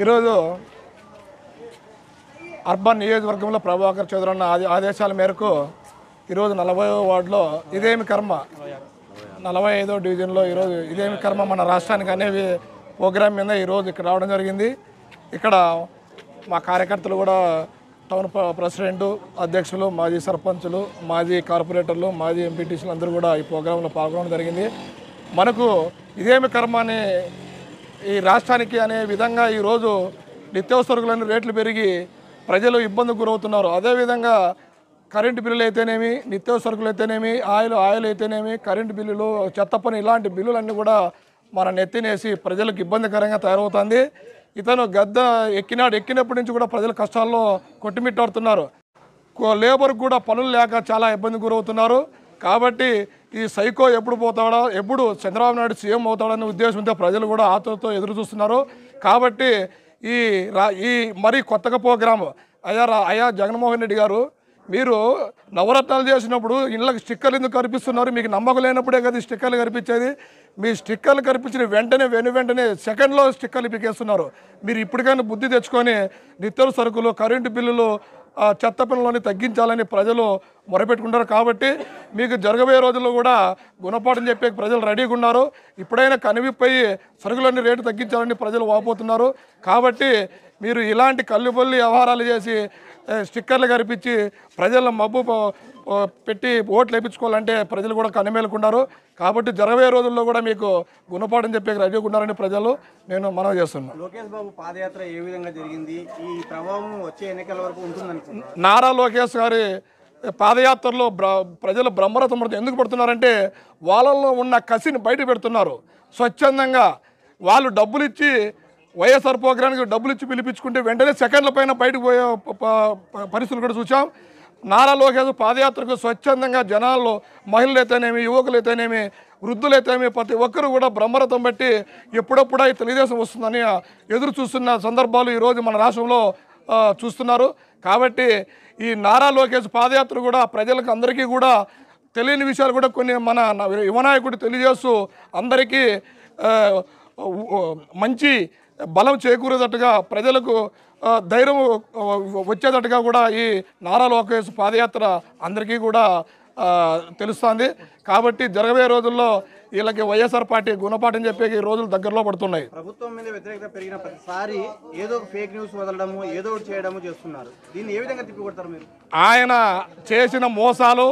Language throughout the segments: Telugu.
ఈరోజు అర్బన్ నియోజకవర్గంలో ప్రభాకర్ చౌదరి అన్న ఆదేశాల మేరకు ఈరోజు నలభై వార్డులో ఇదేమి కర్మ నలభై ఐదో డివిజన్లో ఈరోజు ఇదేమి కర్మ మన రాష్ట్రానికి అనేవి ప్రోగ్రామ్ మీద ఈరోజు ఇక్కడ రావడం జరిగింది ఇక్కడ మా కార్యకర్తలు కూడా టౌన్ ప్రెసిడెంటు అధ్యక్షులు మాజీ సర్పంచులు మాజీ కార్పొరేటర్లు మాజీ ఎంపీటీసీలు అందరూ కూడా ఈ ప్రోగ్రాంలో పాల్గొనడం జరిగింది మనకు ఇదేమి కర్మ అనే ఈ రాష్ట్రానికి అనే విధంగా ఈరోజు నిత్యావసరకులన్నీ రేట్లు పెరిగి ప్రజలు ఇబ్బందికి గురవుతున్నారు అదేవిధంగా కరెంటు బిల్లులు అయితేనేమి నిత్యావసరకులు అయితేనేమి ఆయిల్ ఆయిల్ అయితేనేమి కరెంటు బిల్లులు చెత్త పని ఇలాంటి బిల్లులన్నీ కూడా మన నెత్తినేసి ప్రజలకు ఇబ్బందికరంగా తయారవుతుంది ఇతను గద్ద ఎక్కినాడు ఎక్కినప్పటి నుంచి కూడా ప్రజలు కష్టాల్లో కొట్టుమిట్టాడుతున్నారు లేబర్కి కూడా పనులు లేక చాలా ఇబ్బంది గురవుతున్నారు కాబట్టి ఈ సైకో ఎప్పుడు పోతాడా ఎప్పుడు చంద్రబాబు నాయుడు సీఎం అవుతాడనే ఉద్దేశంతో ప్రజలు కూడా ఆతృతో ఎదురు చూస్తున్నారు కాబట్టి ఈ రా ఈ మరీ కొత్తగా ప్రోగ్రామ్ అయ్యా అయ్యా జగన్మోహన్ రెడ్డి గారు మీరు నవరత్నాలు చేసినప్పుడు ఇళ్ళకి స్టిక్కర్లు ఎందుకు కనిపిస్తున్నారు మీకు నమ్మకం లేనప్పుడే కదా స్టిక్కర్లు కనిపించేది మీ స్టిక్కర్లు కనిపించిన వెంటనే వెను వెంటనే సెకండ్లో స్టిక్కర్లు ఇప్పికేస్తున్నారు మీరు ఇప్పటికైనా బుద్ధి తెచ్చుకొని నిత్యర సరుకులు కరెంటు బిల్లులు చెత్త పిల్లలని తగ్గించాలని ప్రజలు మొరపెట్టుకుంటారు కాబట్టి మీకు జరగబోయే రోజుల్లో కూడా గుణపాఠం చెప్పే ప్రజలు రెడీగా ఉన్నారు ఇప్పుడైనా కనివిపై సరుకులన్నీ రేటు తగ్గించాలని ప్రజలు వాపోతున్నారు కాబట్టి మీరు ఇలాంటి కల్లుబొల్లి వ్యవహారాలు చేసి స్టిక్కర్లు కనిపించి ప్రజల మబ్బు పెట్టి ఓట్లు వేయించుకోవాలంటే ప్రజలు కూడా కనిమేలుకున్నారు కాబట్టి జరగబోయే రోజుల్లో కూడా మీకు గుణపాఠం చెప్పే ఉన్నారని ప్రజలు నేను మనవి చేస్తున్నాను లోకేష్ బాబు పాదయాత్ర ఏ విధంగా జరిగింది ఈ ప్రభావం వచ్చే ఎన్నికల వరకు ఉంటుందని నారా లోకేష్ గారి పాదయాత్రలో బ్ర ప్రజలు బ్రహ్మరథం ఎందుకు పడుతున్నారంటే వాళ్ళల్లో ఉన్న కసిని బయట పెడుతున్నారు స్వచ్ఛందంగా వాళ్ళు డబ్బులు ఇచ్చి వైఎస్ఆర్ ప్రోగ్రానికి డబ్బులు ఇచ్చి పిలిపించుకుంటే వెంటనే సెకండ్ల పైన బయటకు పోయే పరిస్థితులు కూడా చూసాం నారా లోకేష్ పాదయాత్రకు స్వచ్ఛందంగా జనాల్లో మహిళలైతేనేమి యువకులైతేనేమి వృద్ధులైతేనేమి ప్రతి ఒక్కరు కూడా బ్రహ్మరథం బట్టి ఎప్పుడప్పుడు ఈ తెలుగుదేశం వస్తుందని ఎదురు చూస్తున్న సందర్భాలు ఈరోజు మన రాష్ట్రంలో చూస్తున్నారు కాబట్టి ఈ నారా లోకేష్ పాదయాత్ర కూడా ప్రజలకు అందరికీ కూడా తెలియని విషయాలు కూడా కొన్ని మన యువనాయకుడు తెలియజేస్తూ అందరికీ మంచి బలం చేకూరేటట్టుగా ప్రజలకు ధైర్యం వచ్చేటట్టుగా కూడా ఈ నారా లోకేష్ పాదయాత్ర అందరికీ కూడా తెలుస్తుంది కాబట్టి జరగబోయే రోజుల్లో వీళ్ళకి వైఎస్ఆర్ పార్టీ గుణపాఠం చెప్పే రోజులు దగ్గరలో పడుతున్నాయి ప్రభుత్వం మీద వ్యతిరేకత పెరిగిన ప్రతిసారి ఏదో ఫేక్ న్యూస్ వదలడము ఏదో చేయడము చేస్తున్నారు దీన్ని ఏ విధంగా తిప్పికొడతారు మీరు ఆయన చేసిన మోసాలు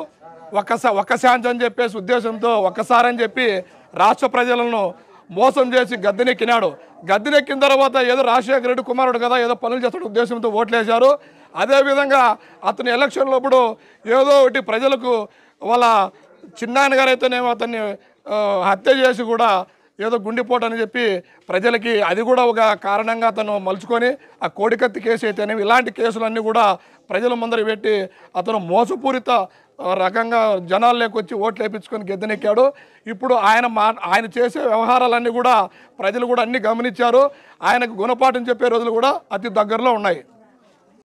ఒక్క శాంతి అని చెప్పేసి ఉద్దేశంతో ఒక్కసారని చెప్పి రాష్ట్ర ప్రజలను మోసం చేసి గద్దెనెక్కినాడు గద్దెనెక్కిన తర్వాత ఏదో రాజశేఖర రెడ్డి కుమారుడు కదా ఏదో పనులు చేస్తాడు ఉద్దేశంతో ఓట్లేశారు అదేవిధంగా అతని ఎలక్షన్లప్పుడు ఏదో ఒకటి ప్రజలకు వాళ్ళ చిన్నాయన అయితేనేమో అతన్ని హత్య చేసి కూడా ఏదో గుండెపోటు అని చెప్పి ప్రజలకి అది కూడా ఒక కారణంగా అతను మలుచుకొని ఆ కోడికత్తి కేసు అయితేనేమి ఇలాంటి కేసులన్నీ కూడా ప్రజల ముందర పెట్టి అతను మోసపూరిత రకంగా జనాల్లోకి వచ్చి ఓట్లు వేయించుకొని గెద్దెనెక్కాడు ఇప్పుడు ఆయన మా ఆయన చేసే వ్యవహారాలన్నీ కూడా ప్రజలు కూడా అన్నీ గమనించారు ఆయనకు గుణపాఠం చెప్పే రోజులు కూడా అతి దగ్గరలో ఉన్నాయి